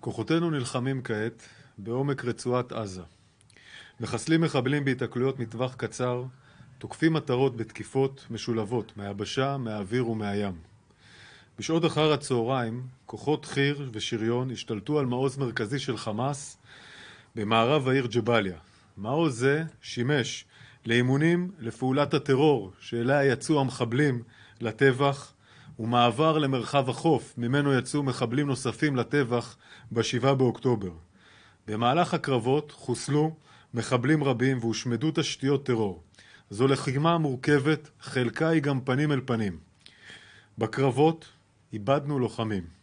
כוחותינו נלחמים כעת בעומק רצועת עזה. מחסלים מחבלים בהתקלויות מטווח קצר, תוקפים מטרות בתקיפות משולבות מהיבשה, מהאוויר ומהים. בשעות אחר הצהריים, כוחות חי"ר ושריון השתלטו על מעוז מרכזי של חמאס במערב העיר ג'באליה. מעוז זה שימש לאימונים לפעולת הטרור שאליה יצאו המחבלים לטבח ומעבר למרחב החוף, ממנו יצאו מחבלים נוספים לטבח ב-7 באוקטובר. במהלך הקרבות חוסלו מחבלים רבים והושמדו תשתיות טרור. זו לחימה מורכבת, חלקה היא גם פנים אל פנים. בקרבות איבדנו לוחמים.